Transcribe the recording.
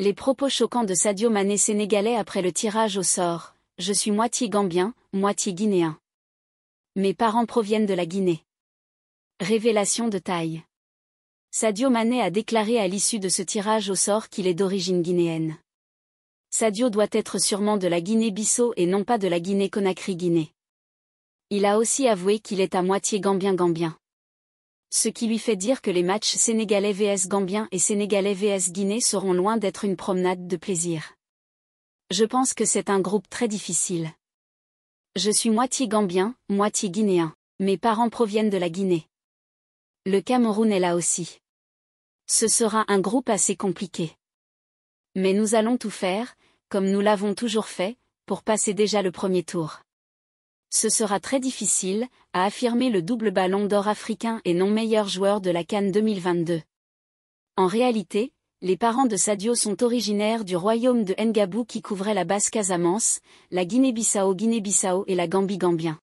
Les propos choquants de Sadio Mané sénégalais après le tirage au sort. Je suis moitié gambien, moitié guinéen. Mes parents proviennent de la Guinée. Révélation de taille. Sadio Mané a déclaré à l'issue de ce tirage au sort qu'il est d'origine guinéenne. Sadio doit être sûrement de la Guinée-Bissau et non pas de la Guinée-Conakry-Guinée. Il a aussi avoué qu'il est à moitié gambien-gambien ce qui lui fait dire que les matchs sénégalais vs Gambien et sénégalais vs Guinée seront loin d'être une promenade de plaisir. Je pense que c'est un groupe très difficile. Je suis moitié Gambien, moitié Guinéen. Mes parents proviennent de la Guinée. Le Cameroun est là aussi. Ce sera un groupe assez compliqué. Mais nous allons tout faire, comme nous l'avons toujours fait, pour passer déjà le premier tour ce sera très difficile, a affirmé le double ballon d'or africain et non meilleur joueur de la Cannes 2022. En réalité, les parents de Sadio sont originaires du royaume de Ngabou qui couvrait la basse Casamance, la Guinée-Bissau Guinée-Bissau et la Gambie Gambien.